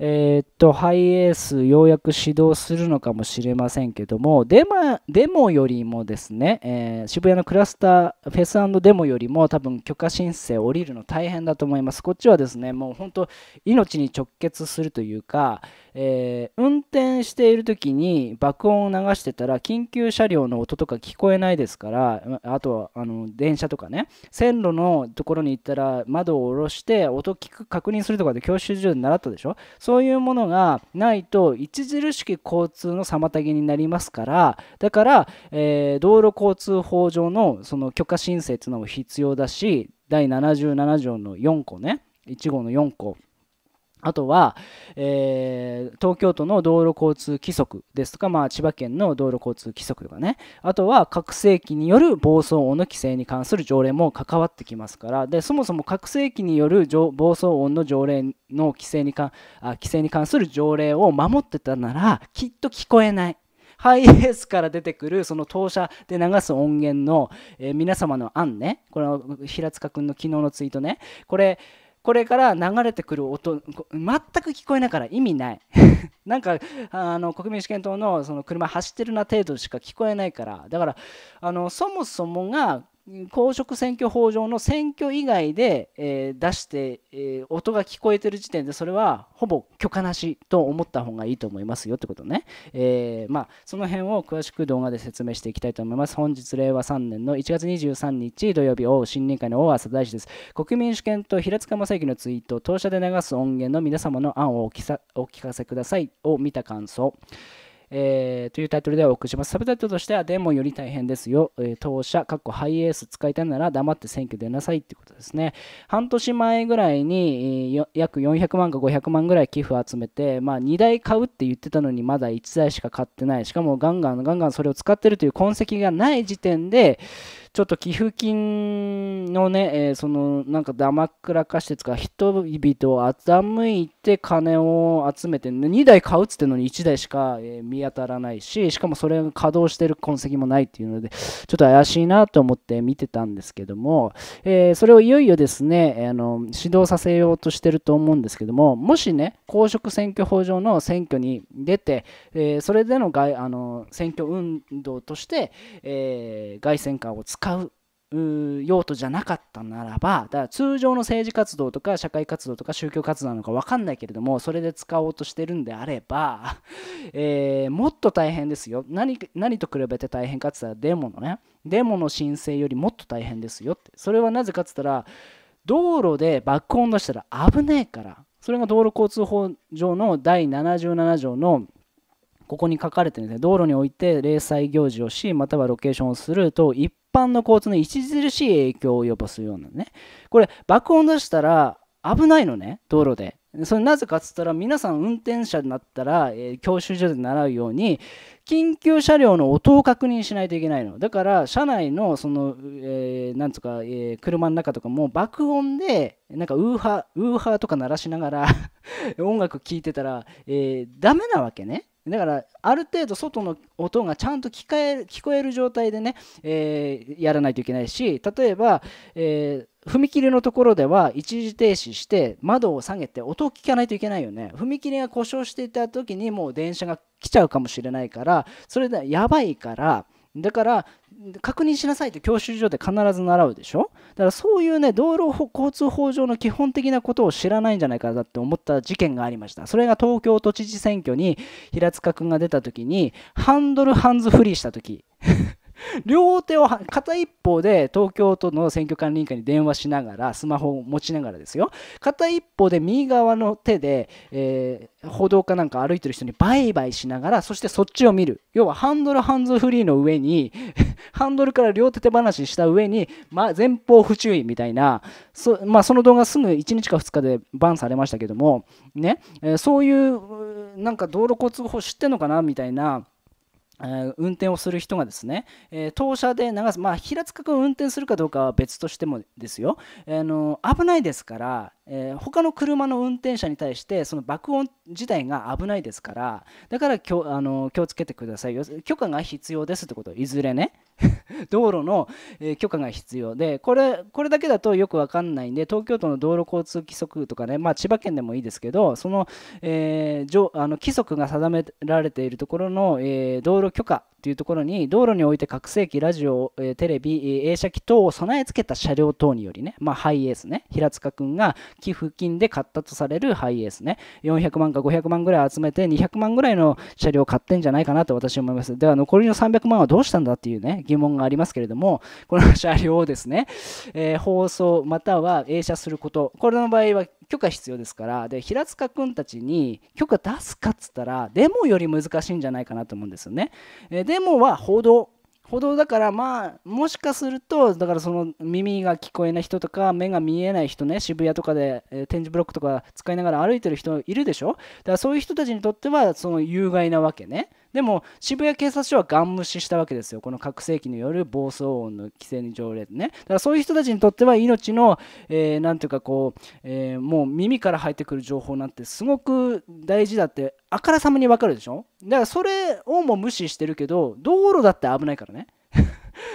えー、っと、ハイエース、ようやく始動するのかもしれませんけども、デマデモよりもですね、えー、渋谷のクラスター、フェスデモよりも、多分許可申請降りるの大変だと思います。こっちはですね、もう本当、命に直結するというか、えー、運転している時に爆音を流してたら緊急車両の音とか聞こえないですからあとはあの電車とかね線路のところに行ったら窓を下ろして音聞く確認するとかで教習所で習ったでしょそういうものがないと著しき交通の妨げになりますからだから、えー、道路交通法上のその許可申請っていうのも必要だし第77条の4個ね1号の4個あとは、えー、東京都の道路交通規則ですとか、まあ、千葉県の道路交通規則とかね、あとは拡声器による暴走音の規制に関する条例も関わってきますから、でそもそも拡声器による暴走音の条例の規制にかあ規制に関する条例を守ってたなら、きっと聞こえない。ハイエースから出てくるその当社で流す音源の、えー、皆様の案ね、こは平塚君の昨日のツイートね、これ、これから流れてくる音全く聞こえないから意味ない なんかあの国民主権党のその車走ってるな程度しか聞こえないからだからあのそもそもが公職選挙法上の選挙以外で、えー、出して、えー、音が聞こえてる時点でそれはほぼ許可なしと思った方がいいと思いますよってことね、えー、まあ、その辺を詳しく動画で説明していきたいと思います本日令和3年の1月23日土曜日を新任会の大浅大使です国民主権と平塚正幸のツイート当社で流す音源の皆様の案をお聞かせくださいを見た感想えー、というタイトルでお送りします。サブタイトルとしては、デーモンより大変ですよ。えー、当社、かっこハイエース使いたいなら黙って選挙出なさいってことですね。半年前ぐらいに、約400万か500万ぐらい寄付を集めて、まあ、2台買うって言ってたのに、まだ1台しか買ってない。しかも、ガンガンガンガンそれを使ってるという痕跡がない時点で、ちょっと寄付金のね、えー、そのなんか黙くらかしてつか人々を欺いて金を集めて2台買うっつってのに1台しか、え見当たらないししかもそれが稼働してる痕跡もないっていうのでちょっと怪しいなと思って見てたんですけども、えー、それをいよいよですねあの指導させようとしてると思うんですけどももしね公職選挙法上の選挙に出て、えー、それでのあの選挙運動として、えー、外選官を使う用途じゃなかったならばだから通常の政治活動とか社会活動とか宗教活動なのか分かんないけれどもそれで使おうとしてるんであれば、えー、もっと大変ですよ何何と比べて大変かって言ったらデモのねデモの申請よりもっと大変ですよってそれはなぜかって言ったら道路で爆音出したら危ねえからそれが道路交通法上の第77条のここに書かれてるんですね道路において零細行事をしまたはロケーションをすると一般の交通に著しい影響を及ぼすようなね。これ、爆音出したら危ないのね、道路で。それなぜかっつったら皆さん運転者になったら、えー、教習所で習うように緊急車両の音を確認しないといけないのだから車内のその、えー、なんつうか、えー、車の中とかも爆音でなんかウーハーウーハーとか鳴らしながら 音楽聴いてたら、えー、ダメなわけねだからある程度外の音がちゃんと聞かえ聞こえる状態でね、えー、やらないといけないし例えば、えー、踏切のところでは一時停止して窓を下げて音を聞かないといけないよね踏切が故障していた時にもう電車が来ちゃうかもしれないからそれでやばいからだから確認しなさいって教習所で必ず習うでしょからそういうね、道路交通法上の基本的なことを知らないんじゃないかなって思った事件がありました。それが東京都知事選挙に平塚君が出た時に、ハンドルハンズフリーした時両手を片一方で東京都の選挙管理委員会に電話しながらスマホを持ちながらですよ片一方で右側の手で、えー、歩道かなんか歩いてる人にバイバイしながらそしてそっちを見る要はハンドルハンズフリーの上に ハンドルから両手手放しした上に、ま、前方不注意みたいなそ,、まあ、その動画すぐ1日か2日でバンされましたけどもね、えー、そういうなんか道路交通法知ってんのかなみたいな運転をする人がですね、え当車で流す、まあ、平塚君運転するかどうかは別としてもですよ、あの危ないですからえー、他の車の運転者に対してその爆音自体が危ないですからだからきょあの気をつけてくださいよ許可が必要ですってこといずれね 道路の、えー、許可が必要でこれこれだけだとよく分かんないんで東京都の道路交通規則とかね、まあ、千葉県でもいいですけどその,、えー、あの規則が定められているところの、えー、道路許可というところに道路において拡声器ラジオ、えー、テレビ、えー、映写機等を備え付けた車両等によりね、まあ、ハイエースね平塚君が寄付金で買ったとされるハイエースね、400万か500万ぐらい集めて、200万ぐらいの車両を買ってんじゃないかなと私は思います。では、残りの300万はどうしたんだっていうね、疑問がありますけれども、この車両をですね、えー、放送または映写すること、これの場合は許可必要ですから、で、平塚君たちに許可出すかっつったら、デモより難しいんじゃないかなと思うんですよね。えー、デモは報道歩道だからまあもしかするとだからその耳が聞こえない人とか目が見えない人ね渋谷とかで、え字展示ブロックとか使いながら歩いてる人いるでしょだからそういう人たちにとってはその有害なわけねでも渋谷警察署はガン無視したわけですよこの拡声器による暴走音の規制に条例ねだからそういう人たちにとっては命のえー、ていうかこう、えー、もう耳から入ってくる情報なんてすごく大事だってあからさまに分かるでしょだからそれをも無視してるけど道路だって危ないからね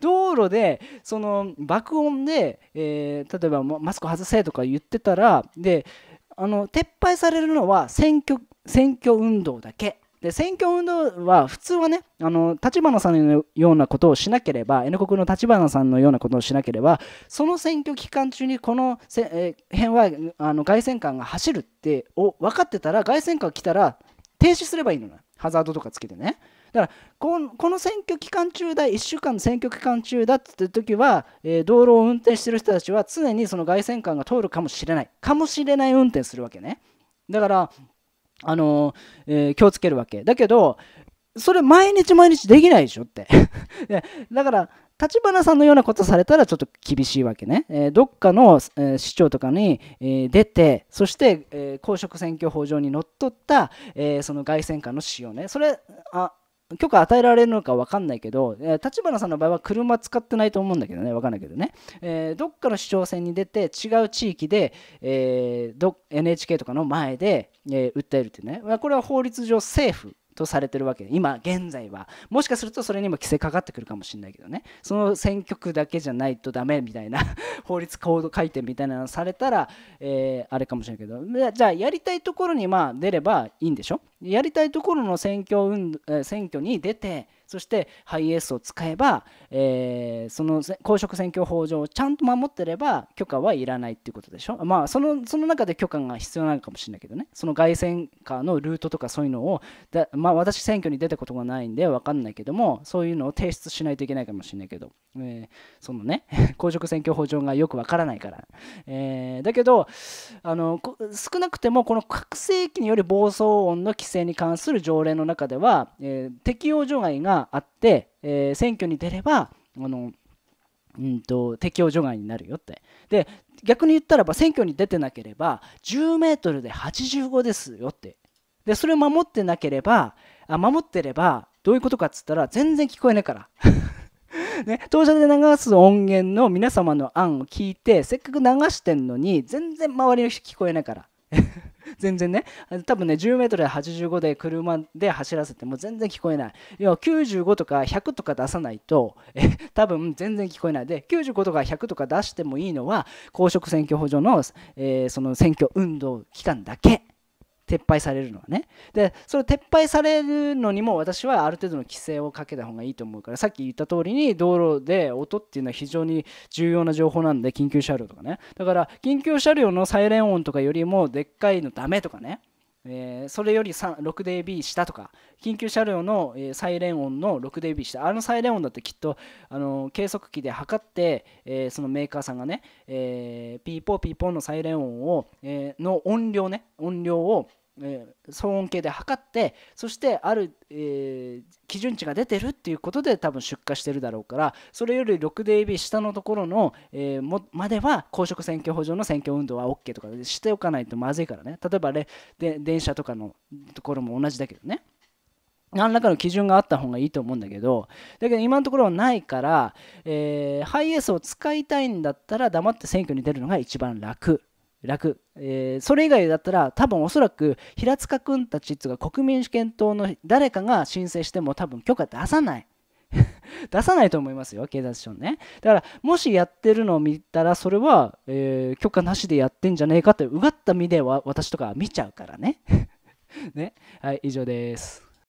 道路でその爆音で、えー、例えばマスク外せとか言ってたらであの撤廃されるのは選挙選挙運動だけで選挙運動は普通はねあの立花さんのようなことをしなければ N 国の立花さんのようなことをしなければその選挙期間中にこのせ、え辺はあの外線官が走るってを分かってたら外線官来たら停止すればいいのよハザードとかつけてね。だからこの選挙期間中だ1週間の選挙期間中だって時は、えー、道路を運転してる人たちは常にその外線官が通るかもしれないかもしれない運転するわけねだからあのえー、気をつけるわけ。だけど、それ毎日毎日できないでしょって だから、立花さんのようなことされたらちょっと厳しいわけね。えー、どっかの、えー、市長とかに、えー、出て、そして、え公職選挙法上にのっとった、えその外選官の使用ね。それあ許可与えられるのか分かんないけど、えー、立花さんの場合は車使ってないと思うんだけどね、分かんないけどね、えー、どっかの市長選に出て、違う地域で、えー、ど NHK とかの前で、えー、訴えるっていうね、これは法律上、政府とされてるわけで今現在はもしかするとそれにも規制かかってくるかもしれないけどねその選挙区だけじゃないとダメみたいな 法律行動改定みたいなのされたら、えー、あれかもしれないけどじゃあやりたいところにまあ出ればいいんでしょやりたいところの選挙運選挙に出てそしてハイエースを使えば、えー、その公職選挙法上をちゃんと守ってれば許可はいらないっていうことでしょまあそのその中で許可が必要なのかもしれないけどねその外線化のルートとかそういうのをだ、まあ、私選挙に出たことがないんで分かんないけどもそういうのを提出しないといけないかもしれないけど、えー、そのね 公職選挙法上がよく分からないから、えー、だけどあの少なくてもこの拡声器による暴走音の規制制に関する条例の中では、えー、適用除外があって、えー、選挙に出ればあの、うんと、適用除外になるよって。で逆に言ったらば選挙に出てなければ 10m で85ですよってでそれを守ってなければあ守ってればどういうことかっつったら全然聞こえないから。ね、当社で流す音源の皆様の案を聞いてせっかく流してんのに全然周りの人聞こえないから全然ね多分ね10メートルで85で車で走らせても全然聞こえない要は95とか100とか出さないとえ多分全然聞こえないで95とか100とか出してもいいのは公職選挙法上の、えー、その選挙運動期間だけ撤廃されるのはねでそれ撤廃されるのにも私はある程度の規制をかけた方がいいと思うからさっき言った通りに道路で音っていうのは非常に重要な情報なんで緊急車両とかねだから緊急車両のサイレン音とかよりもでっかいのダメとかねえー、それより 6dB 下とか緊急車両の、えー、サイレン音の 6dB 下あのサイレン音だってきっと、あのー、計測器で測って、えー、そのメーカーさんがね、えー、ピーポーピーポーのサイレン音を、えー、の音量ね音量をえ騒音計で測ってそしてある、えー、基準値が出てるっていうことで多分出荷してるだろうからそれより 6dB 下のところの、えー、までは公職選挙法上の選挙運動は OK とかしておかないとまずいからね例えばねで電車とかのところも同じだけどね何らかの基準があった方がいいと思うんだけど、だけど今のところはないから、えー、ハイエースを使いたいんだったら黙って選挙に出るのが一番楽楽、えー、それ以外だったら多分おそらく平塚君たちっていうか国民主権党の誰かが申請しても多分許可出さない 出さないと思いますよ警察署ねだからもしやってるのを見たらそれは、えー、許可なしでやってんじゃねえかってうがった身では私とか見ちゃうからね ねはい以上です